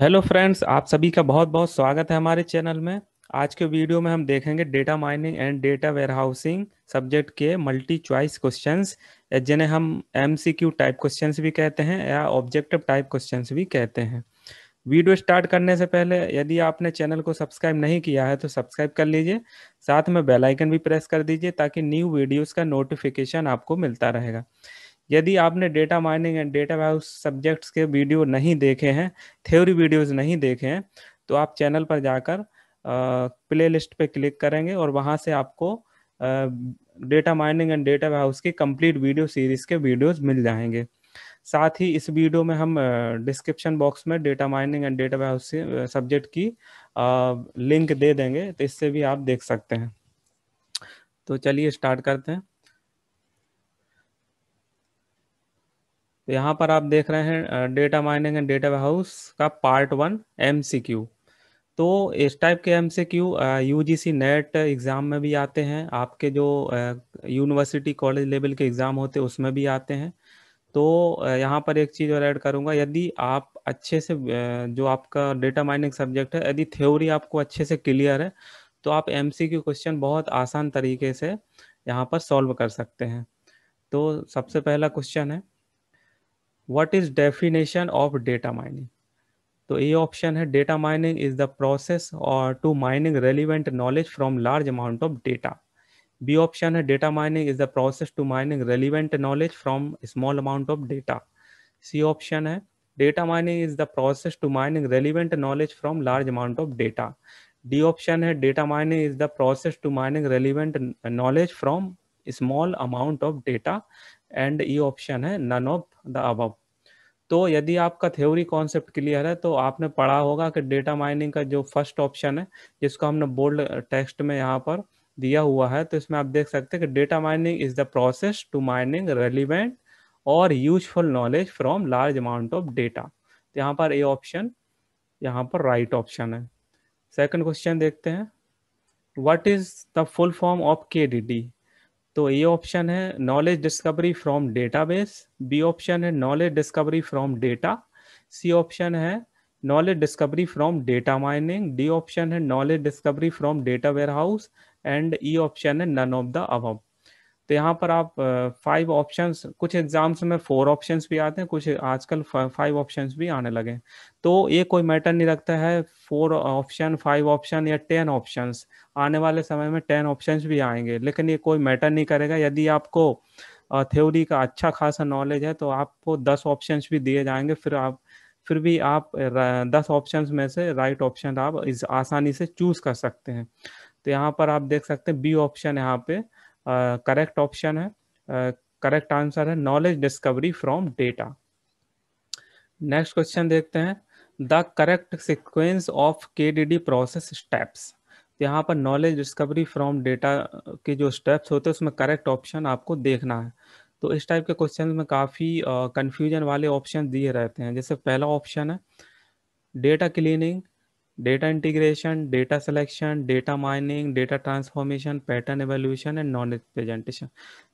Hello friends आप सभी का बहुत बहुत स्वागत है हमारे चैनल में आज के वीडियो में हम देखेंगे data mining and data warehousing subject के मल्टी चॉइस क्वेश्चंस जिन्हें हम एमसीक्यू टाइप क्वेश्चंस भी कहते हैं या ऑब्जेक्टिव टाइप क्वेश्चंस भी कहते हैं वीडियो स्टार्ट करने से पहले यदि आपने चैनल को सब्सक्राइब नहीं किया है तो सब्सक्राइब कर लीजिए साथ में बेलाइकन भी प्रेस कर दीजिए ताकि न्यू वीडियोज़ का नोटिफिकेशन आपको मिलता रहेगा यदि आपने data mining and data warehouse subjects के वीडियो नहीं देखे हैं थ्योरी वीडियोस नहीं देखे हैं तो आप चैनल पर जाकर प्ले लिस्ट पर क्लिक करेंगे और वहाँ से आपको data mining and data warehouse की कंप्लीट वीडियो सीरीज के वीडियोज़ मिल जाएंगे साथ ही इस वीडियो में हम डिस्क्रिप्शन बॉक्स में data mining and data warehouse subject की लिंक दे देंगे तो इससे भी आप देख सकते हैं तो चलिए स्टार्ट करते हैं तो यहाँ पर आप देख रहे हैं data mining and data house का पार्ट वन एम तो इस टाइप के M C Q U G C NET exam में भी आते हैं आपके जो यूनिवर्सिटी कॉलेज लेवल के एग्ज़ाम होते हैं उसमें भी आते हैं तो यहाँ पर एक चीज़ और ऐड करूँगा यदि आप अच्छे से जो आपका डेटा माइनिंग सब्जेक्ट है यदि थ्योरी आपको अच्छे से क्लियर है तो आप एम सी क्यू क्वेश्चन बहुत आसान तरीके से यहाँ पर सॉल्व कर सकते हैं तो सबसे पहला क्वेश्चन है what is definition of data mining तो ये ऑप्शन है data mining is the process और to mining relevant knowledge from large amount of data B option है data mining is the process to mining relevant knowledge from small amount of data C option है data mining is the process to mining relevant knowledge from large amount of data D option है data mining is the process to mining relevant knowledge from small amount of data and E option है none of the above तो यदि आपका theory concept clear है तो आपने पढ़ा होगा कि डेटा माइनिंग का जो फर्स्ट ऑप्शन है जिसको हमने बोल्ड टेक्स्ट में यहाँ पर दिया हुआ है तो इसमें आप देख सकते हैं कि data mining is the process to mining relevant और useful knowledge from large amount of data तो यहाँ पर ए ऑप्शन यहाँ पर राइट right ऑप्शन है सेकंड क्वेश्चन देखते हैं what is the full form of K D D तो ए ऑप्शन है knowledge discovery from database B option है knowledge discovery from data C option है knowledge discovery from data mining D option है knowledge discovery from data warehouse and E option है none of the above तो यहाँ पर आप five options कुछ exams में फोर ऑप्शंस भी आते हैं कुछ आजकल फाइव ऑप्शंस भी आने लगे तो ये कोई मैटर नहीं रखता है फोर ऑप्शन फाइव ऑप्शन या टेन ऑप्शंस आने वाले समय में टेन ऑप्शंस भी आएंगे लेकिन ये कोई मैटर नहीं करेगा यदि आपको थ्योरी का अच्छा खासा नॉलेज है तो आपको दस ऑप्शन भी दिए जाएंगे फिर आप फिर भी आप दस ऑप्शन में से राइट ऑप्शन आप इस आसानी से चूज कर सकते हैं तो यहाँ पर आप देख सकते हैं बी ऑप्शन यहाँ पे करेक्ट ऑप्शन है करेक्ट आंसर है knowledge discovery from data next question देखते हैं the correct sequence of K process steps यहाँ पर नॉलेज डिस्कवरी फ्रॉम डेटा के जो स्टेप्स होते हैं उसमें करेक्ट ऑप्शन आपको देखना है तो इस टाइप के क्वेश्चन में काफ़ी कन्फ्यूजन वाले ऑप्शन दिए रहते हैं जैसे पहला ऑप्शन है data cleaning data integration, data selection, data mining, data transformation, pattern evaluation and knowledge presentation.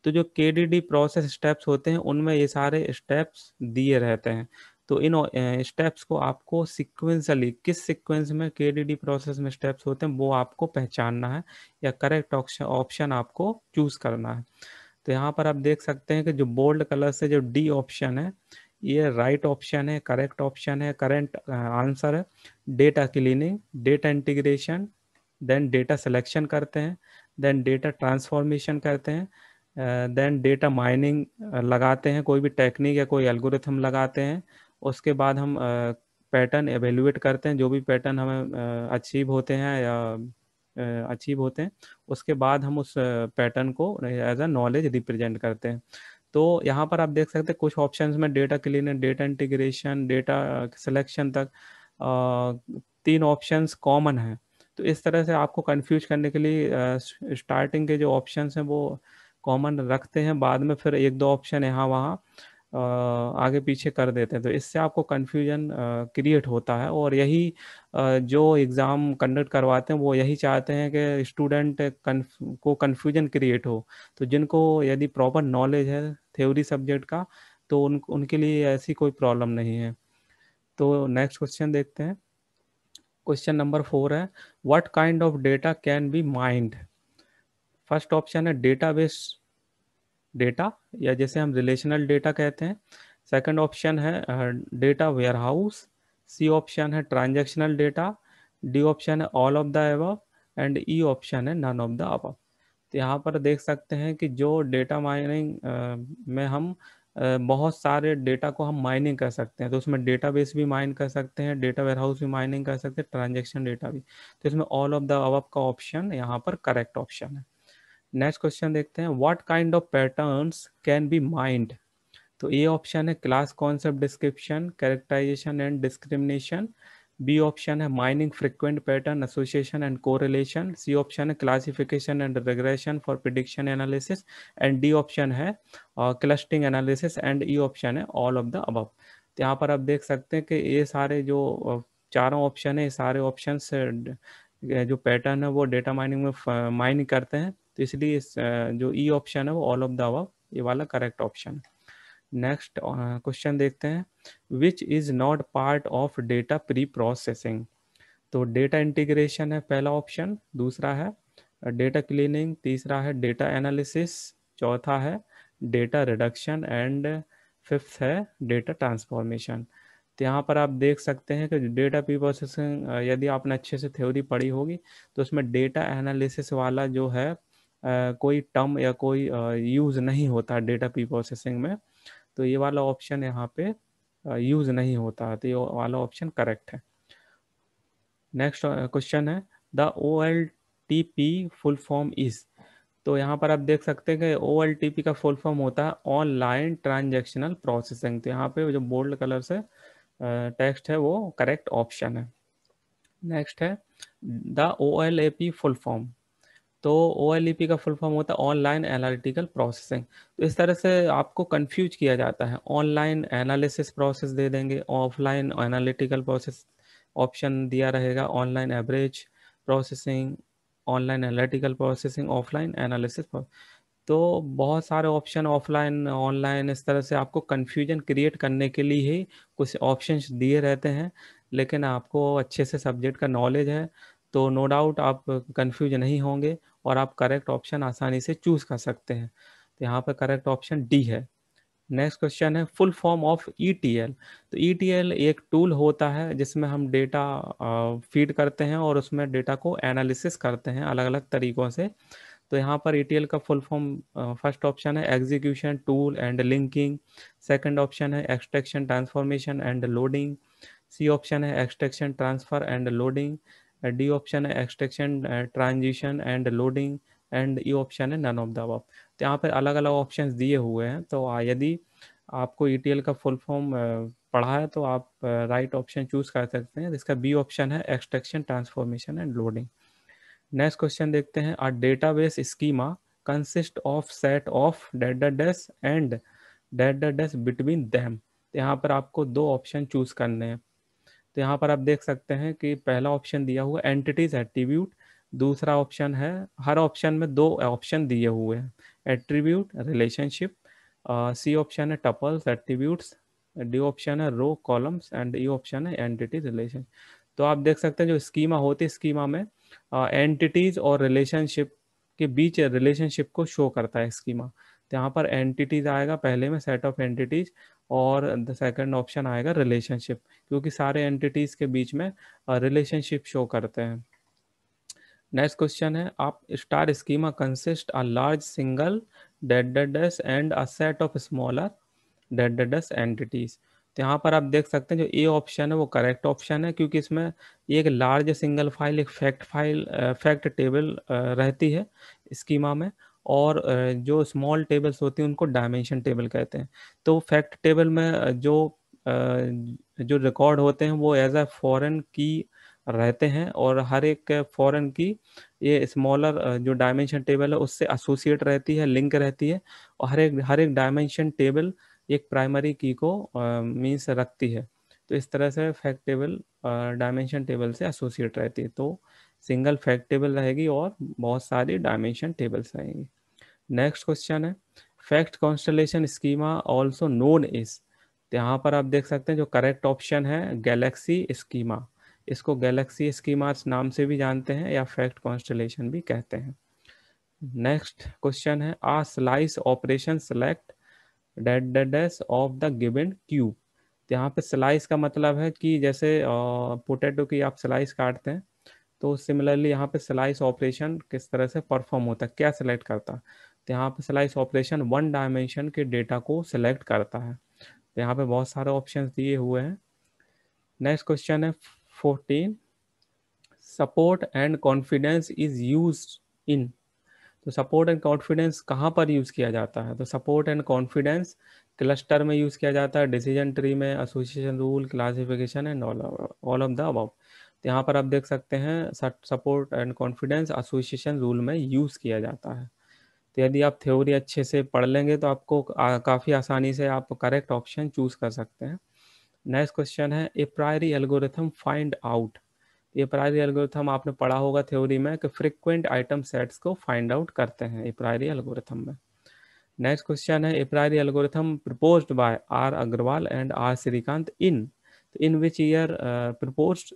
तो जो KDD process steps होते हैं उनमें ये सारे steps दिए रहते हैं तो इन स्टेप्स को आपको सिक्वेंसली किस सिक्वेंस में के प्रोसेस में स्टेप्स होते हैं वो आपको पहचानना है या करेक्ट ऑप्शन आपको चूज करना है तो यहाँ पर आप देख सकते हैं कि जो बोल्ड कलर से जो डी ऑप्शन है ये राइट ऑप्शन है करेक्ट ऑप्शन है करेंट आंसर है data cleaning data integration then data selection करते हैं देन डेटा ट्रांसफॉर्मेशन करते हैं देन डेटा माइनिंग लगाते हैं कोई भी टेक्निक या कोई एल्गोरिथम लगाते हैं उसके बाद हम पैटर्न uh, एवेल्यूएट करते हैं जो भी पैटर्न हमें अचीव uh, होते हैं या अचीव uh, होते हैं उसके बाद हम उस पैटर्न को एज अ नॉलेज रिप्रेजेंट करते हैं तो यहाँ पर आप देख सकते हैं कुछ ऑप्शंस में data clean data integration data selection तक uh, तीन ऑप्शंस कॉमन हैं तो इस तरह से आपको कंफ्यूज करने के लिए स्टार्टिंग uh, के जो ऑप्शंस हैं वो कॉमन रखते हैं बाद में फिर एक दो ऑप्शन यहाँ वहाँ आगे पीछे कर देते हैं तो इससे आपको कन्फ्यूजन क्रिएट होता है और यही जो एग्ज़ाम कंडक्ट करवाते हैं वो यही चाहते हैं कि स्टूडेंट को कन्फ्यूजन क्रिएट हो तो जिनको यदि प्रॉपर नॉलेज है थ्योरी सब्जेक्ट का तो उन उनके लिए ऐसी कोई प्रॉब्लम नहीं है तो नेक्स्ट क्वेश्चन देखते हैं क्वेश्चन नंबर फोर है what kind of data can be mined first option है डेटाबेस डेटा या जैसे हम रिलेशनल डेटा कहते हैं सेकंड ऑप्शन है data warehouse C option है ट्रांजेक्शनल डेटा डी ऑप्शन है all of the above and E option है नन ऑफ द अब तो यहाँ पर देख सकते हैं कि जो डेटा माइनिंग में हम बहुत सारे डेटा को हम माइनिंग कर सकते हैं तो उसमें डेटाबेस भी माइन कर सकते हैं डेटा वेयरहाउस भी माइनिंग कर सकते हैं ट्रांजेक्शन डेटा भी तो इसमें ऑल ऑफ द अब का ऑप्शन यहाँ पर करेक्ट ऑप्शन है नेक्स्ट क्वेश्चन देखते हैं what kind of patterns can be mined तो ए ऑप्शन है class concept description characterization and discrimination B option है mining frequent pattern association and correlation C option है classification and regression for prediction analysis and D option है clustering analysis and E option है all of the above तो यहाँ पर आप देख सकते हैं कि ये सारे जो uh, चारों ऑप्शन है सारे ऑप्शन uh, जो पैटर्न है वो डेटा माइनिंग में माइन uh, करते हैं तो इसलिए जो ई e ऑप्शन है वो ऑल ऑफ द अबव ये वाला करेक्ट ऑप्शन नेक्स्ट क्वेश्चन देखते हैं which is not part of data preprocessing तो डेटा इंटीग्रेशन है पहला ऑप्शन दूसरा है डेटा क्लीनिंग तीसरा है डेटा एनालिसिस चौथा है डेटा रिडक्शन एंड फिफ्थ है डेटा ट्रांसफॉर्मेशन तो यहाँ पर आप देख सकते हैं कि डेटा प्री प्रोसेसिंग यदि आपने अच्छे से थ्योरी पढ़ी होगी तो उसमें डेटा एनालिसिस वाला जो है कोई टर्म या कोई यूज़ नहीं होता डेटा पी प्रोसेसिंग में तो ये वाला ऑप्शन यहाँ पे यूज़ नहीं होता तो ये वाला ऑप्शन करेक्ट है नेक्स्ट क्वेश्चन है the O L T P full form is तो यहाँ पर आप देख सकते हैं कि ओ एल टी पी का फुल फॉर्म होता है ऑनलाइन ट्रांजेक्शनल प्रोसेसिंग तो यहाँ पे जो बोल्ड कलर से टेक्स्ट है वो करेक्ट ऑप्शन है नेक्स्ट है the O L A P full form तो ओ e का फुल फॉर्म होता है ऑनलाइन एनालिटिकल प्रोसेसिंग तो इस तरह से आपको कंफ्यूज किया जाता है ऑनलाइन एनालिसिस प्रोसेस दे देंगे ऑफलाइन एनालिटिकल प्रोसेस ऑप्शन दिया रहेगा online average processing online analytical processing offline analysis तो बहुत सारे ऑप्शन ऑफलाइन ऑनलाइन इस तरह से आपको कन्फ्यूजन क्रिएट करने के लिए ही कुछ ऑप्शन दिए रहते हैं लेकिन आपको अच्छे से सब्जेक्ट का नॉलेज है तो नो डाउट आप कन्फ्यूज नहीं होंगे और आप करेक्ट ऑप्शन आसानी से चूज कर सकते हैं तो यहाँ पर करेक्ट ऑप्शन डी है नेक्स्ट क्वेश्चन है फुल फॉर्म ऑफ ई तो ई e एक टूल होता है जिसमें हम डेटा फीड करते हैं और उसमें डेटा को एनालिसिस करते हैं अलग अलग तरीक़ों से तो यहाँ पर ई e का फुल फॉर्म फर्स्ट ऑप्शन है execution tool and linking second option है extraction transformation and loading C option है extraction transfer and loading D option है extraction transition and loading and E option है none of the above तो यहाँ पर अलग अलग ऑप्शन दिए हुए हैं तो यदि आपको ई e का फुल फॉर्म uh, पढ़ा है तो आप राइट ऑप्शन चूज कर सकते हैं जिसका बी ऑप्शन है extraction transformation and loading next question देखते हैं are database schema consist of set of data desk and data desk between them यहाँ पर आपको दो ऑप्शन चूज करने हैं तो यहाँ पर आप देख सकते हैं कि पहला ऑप्शन दिया हुआ एंटिटीज एट्रीब्यूट दूसरा ऑप्शन है हर ऑप्शन में दो ऑप्शन दिए हुए हैं एट्रीब्यूट रिलेशनशिप सी ऑप्शन है टपल्स एट्रीब्यूट्स डी ऑप्शन है row columns and E option है एंटिटीज रिलेशन तो आप देख सकते हैं जो स्कीमा होती है स्कीमा में एंटिटीज uh, और रिलेशनशिप के बीच रिलेशनशिप को शो करता है स्कीमा तो यहाँ पर एंटिटीज आएगा पहले में सेट ऑफ एंटिटीज और द सेकंड ऑप्शन आएगा रिलेशनशिप क्योंकि सारे एंटिटीज के बीच में रिलेशनशिप शो करते हैं नेक्स्ट क्वेश्चन है आप star schema consist a large single dead deads and a set of smaller dead deads entities तो यहाँ पर आप देख सकते हैं जो ए ऑप्शन है वो करेक्ट ऑप्शन है क्योंकि इसमें एक लार्ज सिंगल फाइल एक फैक्ट फाइल फैक्ट टेबल रहती है स्कीमा में और जो स्मॉल टेबल्स होती हैं उनको डायमेंशन टेबल कहते हैं तो फैक्ट टेबल में जो जो रिकॉर्ड होते हैं वो एज अ फॉरेन की रहते हैं और हर एक फॉरेन की ये स्मॉलर जो डायमेंशन टेबल है उससे एसोसिएट रहती है लिंक रहती है और हर एक हर एक डायमेंशन टेबल एक प्राइमरी की को मीन्स रखती है तो इस तरह से फैक्ट टेबल डायमेंशन टेबल से एसोसिएट रहती है तो सिंगल फैक्ट टेबल रहेगी और बहुत सारी डायमेंशन टेबल्स रहेंगी नेक्स्ट क्वेश्चन है fact constellation schema also known is तो यहाँ पर आप देख सकते हैं जो करेक्ट ऑप्शन है गैलेक्सी स्कीमा इसको गैलेक्सी स्कीमा नाम से भी जानते हैं या फैक्ट कॉन्स्टलेशन भी कहते हैं नेक्स्ट क्वेश्चन है a slice operation select dead deads of the given cube तो यहाँ पे स्लाइस का मतलब है कि जैसे पोटैटो की आप स्लाइस काटते हैं तो सिमिलरली यहाँ पे स्लाइस ऑपरेशन किस तरह से परफॉर्म होता है क्या सिलेक्ट करता है तो यहाँ पे स्लाइस ऑपरेशन वन डायमेंशन के डेटा को सिलेक्ट करता है तो यहाँ पे बहुत सारे ऑप्शन दिए हुए हैं नेक्स्ट क्वेश्चन है fourteen support and confidence is use in तो सपोर्ट एंड कॉन्फिडेंस कहाँ पर यूज़ किया जाता है तो सपोर्ट एंड कॉन्फिडेंस क्लस्टर में यूज़ किया जाता है डिसीजन ट्री में association rule classification and all all of the about तो यहाँ पर आप देख सकते हैं support and confidence association rule में यूज़ किया जाता है तो यदि आप थ्योरी अच्छे से पढ़ लेंगे तो आपको काफ़ी आसानी से आप करेक्ट ऑप्शन चूज कर सकते हैं नेक्स्ट क्वेश्चन है apriori algorithm find out ये प्रायरी एल्गोरिथम आपने पढ़ा होगा थ्योरी में कि फ्रिक्वेंट आइटम सेट्स को फाइंड आउट करते हैं ए प्रायरी एल्गोरिथम में नेक्स्ट क्वेश्चन है apriori algorithm propose by R Agrawal and R Srikant in तो in which year propose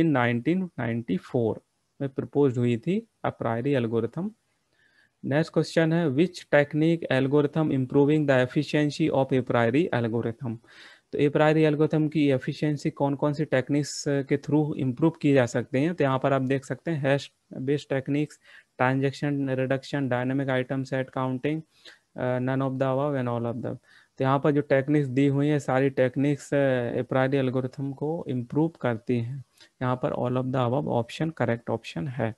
in 1994 में प्रपोज हुई थी अपरायरी एल्गोरिथम नेक्स्ट क्वेश्चन है which technique algorithm improving the efficiency of apriori algorithm तो apriori algorithm की efficiency कौन कौन सी टेक्निक्स के थ्रू इम्प्रूव की जा सकते हैं तो यहाँ पर आप देख सकते हैं hash based techniques transaction reduction dynamic item set counting none of the above and all of the तो यहाँ पर जो टेक्निक्स दी हुई है सारी टेक्निक्स एप्रायरी एल्गोरिथम को इम्प्रूव करती हैं यहाँ पर all of the above option correct option है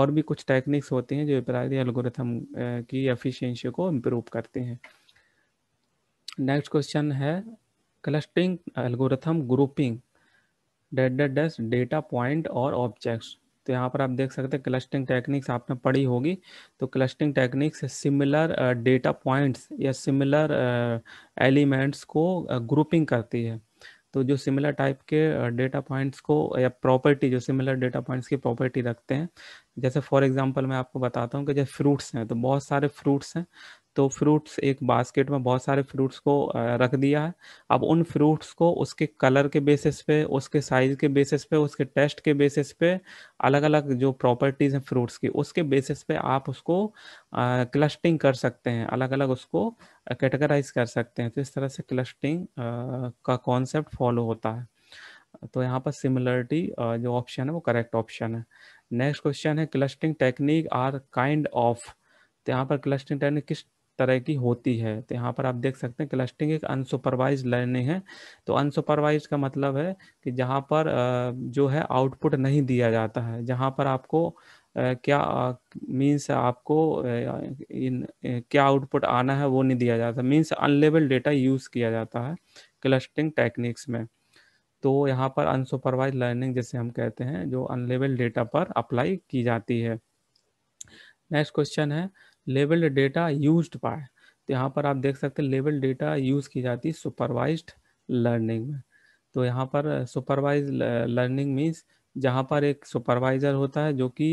और भी कुछ टेक्निक्स होती हैं जो इपराधी एल्गोरिथम की एफिशिएंसी को इम्प्रूव करते हैं नेक्स्ट क्वेश्चन है clustering algorithm grouping that date डेस्ट data point और ऑब्जेक्ट्स तो यहाँ पर आप देख सकते हैं क्लस्टिंग टेक्निक्स आपने पढ़ी होगी तो clustering techniques similar data points या सिमिलर एलिमेंट्स को ग्रुपिंग करती है तो जो सिमिलर टाइप के डेटा पॉइंट्स को या प्रॉपर्टी जो सिमिलर डेटा पॉइंट्स की प्रॉपर्टी रखते हैं जैसे फॉर एग्जांपल मैं आपको बताता हूँ कि जैसे फ्रूट्स हैं तो बहुत सारे फ्रूट्स हैं तो फ्रूट्स एक बास्केट में बहुत सारे फ्रूट्स को रख दिया है अब उन फ्रूट्स को उसके कलर के बेसिस पे उसके साइज के बेसिस पे उसके टेस्ट के बेसिस पे अलग अलग जो प्रॉपर्टीज़ हैं फ्रूट्स की उसके बेसिस पे आप उसको क्लस्टिंग कर सकते हैं अलग अलग उसको कैटेगराइज कर सकते हैं तो इस तरह से क्लस्टिंग का कॉन्सेप्ट फॉलो होता है तो यहाँ पर सिमिलरिटी जो ऑप्शन है वो करेक्ट ऑप्शन है नेक्स्ट क्वेश्चन है clustering technique are kind of तो यहाँ पर क्लस्टिंग टेक्निक किस तरह की होती है तो यहाँ पर आप देख सकते हैं क्लस्टिंग एक अनसुपरवाइज लर्निंग है तो अनसुपरवाइज का मतलब है कि जहाँ पर जो है आउटपुट नहीं दिया जाता है जहाँ पर आपको क्या मीन्स आपको इन क्या आउटपुट आना है वो नहीं दिया जाता मीन्स अनलेबल डेटा यूज़ किया जाता है क्लस्टिंग टेक्निक्स में तो यहाँ पर अनसुपरवाइज लर्निंग जैसे हम कहते हैं जो अनलेबल डेटा पर अप्लाई की जाती है नेक्स्ट क्वेश्चन है लेवल्ड डेटा यूज बाय तो यहाँ पर आप देख सकते हैं लेवल डेटा यूज़ की जाती है सुपरवाइज लर्निंग में तो यहाँ पर सुपरवाइज लर्निंग मीन्स जहाँ पर एक सुपरवाइज़र होता है जो कि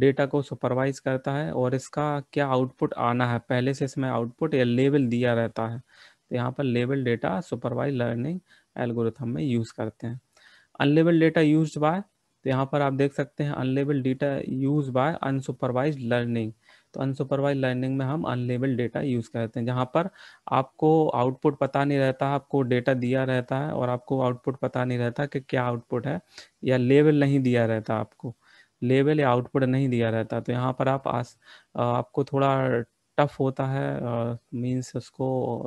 डेटा को सुपरवाइज करता है और इसका क्या आउटपुट आना है पहले से इसमें आउटपुट या लेबल दिया रहता है तो यहाँ पर label data supervise learning algorithm में यूज़ करते हैं अनलेबल डेटा यूज बाय तो यहाँ पर आप देख सकते हैं unlabel data use by unsupervise learning तो अनसुपरवाइज लर्निंग में हम अनलेबल डेटा यूज करते हैं जहाँ पर आपको आउटपुट पता नहीं रहता आपको डेटा दिया रहता है और आपको आउटपुट पता नहीं रहता कि क्या आउटपुट है या लेवल नहीं दिया रहता आपको लेवल या आउटपुट नहीं दिया रहता तो यहाँ पर आप आस आपको थोड़ा टफ होता है मीन्स उसको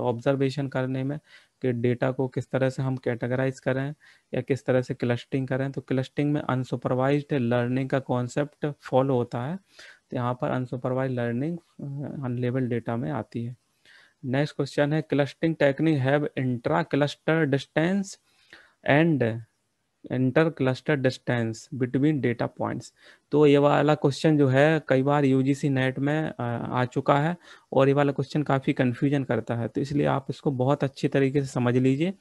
ऑब्जर्वेशन करने में कि डेटा को किस तरह से हम कैटेगराइज करें या किस तरह से क्लस्टिंग करें तो क्लस्टिंग में अनसुपरवाइज्ड लर्निंग का कॉन्सेप्ट फॉलो होता है यहाँ पर अनसुपरवाइज लर्निंग अनलेबल डेटा में आती है नेक्स्ट क्वेश्चन है clustering technique have intra cluster distance and inter cluster distance between data points तो ये वाला क्वेश्चन जो है कई बार यूजीसी नेट में आ चुका है और ये वाला क्वेश्चन काफ़ी कन्फ्यूजन करता है तो इसलिए आप इसको बहुत अच्छी तरीके से समझ लीजिए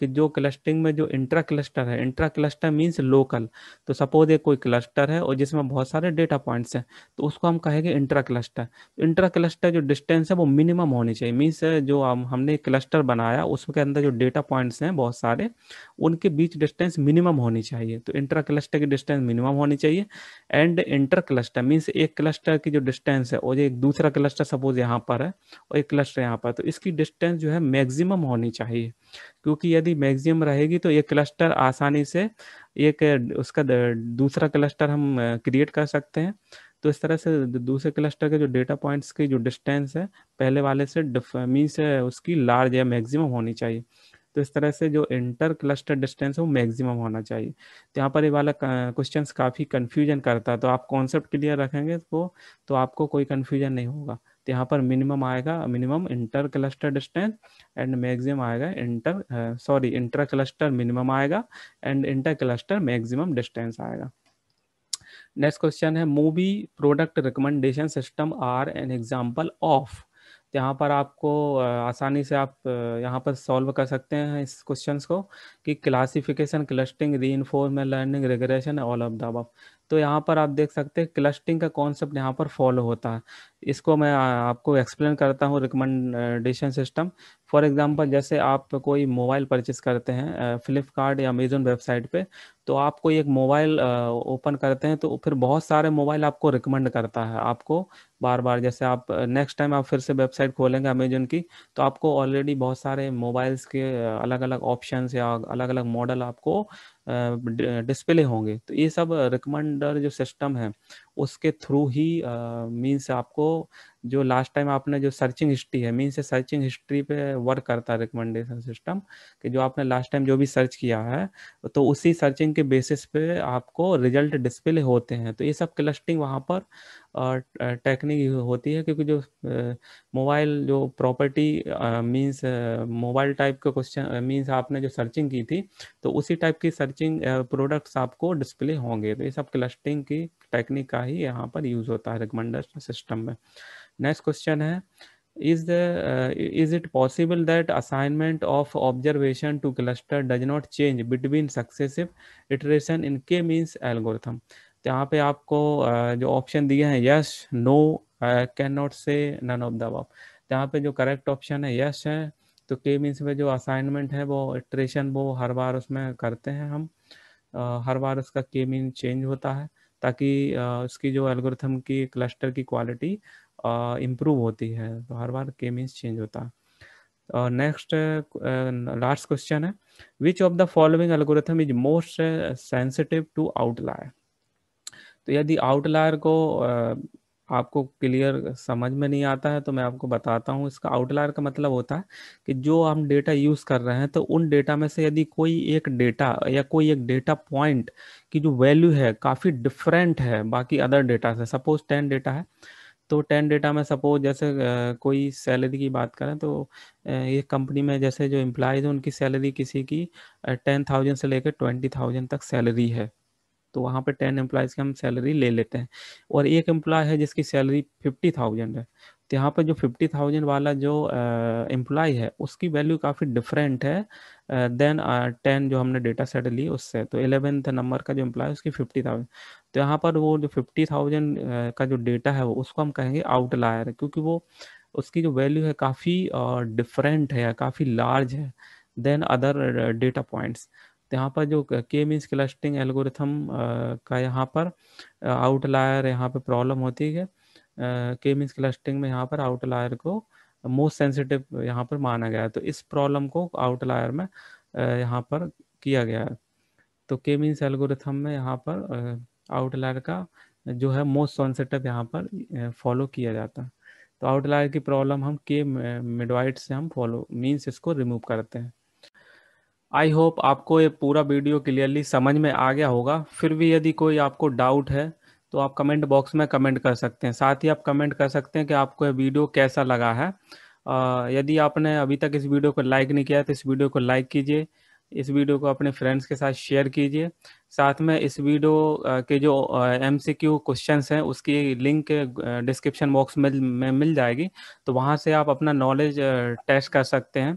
कि जो क्लस्टरिंग में जो इंट्रा क्लस्टर है इंट्रा क्लस्टर मीन्स लोकल तो सपोज ये कोई क्लस्टर है और जिसमें बहुत सारे डेटा पॉइंट्स हैं तो उसको हम कहेंगे इंट्रा क्लस्टर इंट्रा क्लस्टर जो डिस्टेंस है वो मिनिमम होनी चाहिए मीन्स जो हम हमने क्लस्टर बनाया उसके अंदर जो डेटा पॉइंट्स हैं बहुत सारे उनके बीच डिस्टेंस मिनिमम मिनिमम होनी चाहिए तो इंटर क्लस्टर की डिस्टेंस मिनिमम होनी चाहिए एंड इंटर क्लस्टर मीन्स एक क्लस्टर की जो डिस्टेंस है और एक दूसरा क्लस्टर सपोज यहाँ पर है और एक क्लस्टर यहाँ पर है तो इसकी डिस्टेंस जो है मैक्सिमम होनी चाहिए क्योंकि यदि मैक्सिमम रहेगी तो ये क्लस्टर आसानी से एक उसका दूसरा क्लस्टर हम क्रिएट कर सकते हैं तो इस तरह से दूसरे क्लस्टर के जो डेटा पॉइंट्स की जो डिस्टेंस है पहले वाले से मीन्स उसकी लार्ज या मैक्सिमम होनी चाहिए तो इस तरह से जो इंटर क्लस्टर डिस्टेंस है वो मैक्सिमम होना चाहिए तो यहाँ पर ये वाला क्वेश्चन काफ़ी कन्फ्यूजन करता है तो आप कॉन्सेप्ट क्लियर रखेंगे वो तो आपको कोई कन्फ्यूजन नहीं होगा तो यहाँ पर मिनिमम आएगा minimum inter cluster distance and maximum आएगा inter sorry inter cluster minimum आएगा and inter cluster maximum distance आएगा नेक्स्ट क्वेश्चन है movie product recommendation system are an example of यहाँ पर आपको आसानी से आप यहाँ पर सॉल्व कर सकते हैं इस क्वेश्चन को कि classification clustering reinforcement learning regulation all of the तो यहाँ पर आप देख सकते हैं क्लस्टिंग का कॉन्सेप्ट यहाँ पर फॉलो होता है इसको मैं आपको एक्सप्लेन करता हूँ रिकमेंडेशन सिस्टम फॉर एग्जांपल जैसे आप कोई मोबाइल परचेस करते हैं फ्लिपकार्ट या अमेजोन वेबसाइट पे तो आप कोई एक मोबाइल ओपन करते हैं तो फिर बहुत सारे मोबाइल आपको रिकमेंड करता है आपको बार बार जैसे आप नेक्स्ट टाइम आप फिर से वेबसाइट खोलेंगे अमेजन की तो आपको ऑलरेडी बहुत सारे मोबाइल्स के अलग अलग ऑप्शन या अलग अलग मॉडल आपको डिस्प्ले होंगे तो ये सब रिकमेंडर जो सिस्टम है उसके थ्रू ही मीन्स आपको जो लास्ट टाइम आपने जो सर्चिंग हिस्ट्री है मीन्स सर्चिंग हिस्ट्री पे वर्क करता है रिकमेंडेशन सिस्टम कि जो आपने लास्ट टाइम जो भी सर्च किया है तो उसी सर्चिंग के बेसिस पे आपको रिजल्ट डिस्प्ले होते हैं तो ये सब क्लस्टिंग वहाँ पर टेक्निक होती है क्योंकि जो मोबाइल जो प्रॉपर्टी मींस मोबाइल टाइप का क्वेश्चन मींस आपने जो सर्चिंग की थी तो उसी टाइप की सर्चिंग प्रोडक्ट्स आपको डिस्प्ले होंगे तो ये सब क्लस्टिंग की टेक्निक का ही यहाँ पर यूज होता है रिकमेंडर सिस्टम में नेक्स्ट क्वेश्चन है is the uh, is it possible that assignment of observation to cluster does not change between successive iteration in k means algorithm तो यहाँ पे आपको जो ऑप्शन दिए हैं yes no can not say none of the above यहाँ पे जो करेक्ट ऑप्शन है यस है तो के मीन्स में जो असाइनमेंट है वो इट्रेशन वो हर बार उसमें करते हैं हम हर बार उसका के मीन चेंज होता है ताकि उसकी जो एल्गोरिथम की क्लस्टर की क्वालिटी इम्प्रूव होती है तो हर बार के मीन्स चेंज होता है और नेक्स्ट लास्ट क्वेश्चन है which of the following algorithm is most sensitive to outlier तो यदि आउटलायर को आपको क्लियर समझ में नहीं आता है तो मैं आपको बताता हूँ इसका आउटलायर का मतलब होता है कि जो हम डेटा यूज़ कर रहे हैं तो उन डेटा में से यदि कोई एक डेटा या कोई एक डेटा पॉइंट की जो वैल्यू है काफ़ी डिफरेंट है बाकी अदर डेटा से सपोज टेन डेटा है तो टेन डेटा में सपोज जैसे कोई सैलरी की बात करें तो ये कंपनी में जैसे जो एम्प्लाईज हैं उनकी सैलरी किसी की टेन थाउजेंड से लेकर ट्वेंटी थाउजेंड तक सैलरी है तो वहाँ पे टेन एम्प्लॉयज़ की हम सैलरी ले लेते हैं और एक एम्प्लॉय है जिसकी सैलरी फिफ्टी थाउजेंड है तो यहाँ पर जो फिफ्टी थाउजेंड वाला जो एम्प्लॉय है उसकी वैल्यू काफ़ी डिफरेंट है देन टेन जो हमने डेटा सेट ली उससे तो एलेवेंथ नंबर का जो एम्प्लॉय है उसकी फिफ्टी थाउजेंड तो यहाँ पर वो जो फिफ्टी थाउजेंड का जो डेटा है वो उसको हम कहेंगे आउटलायर क्योंकि वो उसकी जो वैल्यू है काफ़ी डिफरेंट है काफ़ी लार्ज है देन अदर डेटा पॉइंट्स तो यहाँ पर जो के मीन्स क्लस्टिंग एल्गोरिथम का यहाँ पर आउटलायर यहाँ पे प्रॉब्लम होती है के मीन्स क्लस्टिंग में यहाँ पर आउटलायर को मोस्ट सेंसिटिव यहाँ पर माना गया है तो इस प्रॉब्लम को आउटलायर में यहाँ पर किया गया है तो के मीन्स एल्गोरिथम में यहाँ पर आउटलायर का जो है मोस्ट सेंसिटिव यहाँ पर फॉलो किया जाता है तो आउटलायर की प्रॉब्लम हम के मिडवाइट से हम फॉलो मीन्स इसको रिमूव करते हैं आई होप आपको ये पूरा वीडियो क्लियरली समझ में आ गया होगा फिर भी यदि कोई आपको डाउट है तो आप कमेंट बॉक्स में कमेंट कर सकते हैं साथ ही आप कमेंट कर सकते हैं कि आपको ये वीडियो कैसा लगा है यदि आपने अभी तक इस वीडियो को लाइक नहीं किया तो इस वीडियो को लाइक कीजिए इस वीडियो को अपने फ्रेंड्स के साथ शेयर कीजिए साथ में इस वीडियो के जो एम सी क्यू क्वेश्चन हैं उसकी लिंक डिस्क्रिप्शन बॉक्स में, में मिल जाएगी तो वहाँ से आप अपना नॉलेज टेस्ट कर सकते हैं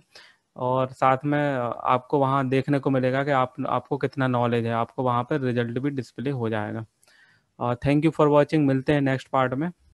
और साथ में आपको वहाँ देखने को मिलेगा कि आप आपको कितना नॉलेज है आपको वहाँ पर रिजल्ट भी डिस्प्ले हो जाएगा थैंक यू फॉर वॉचिंग मिलते हैं नेक्स्ट पार्ट में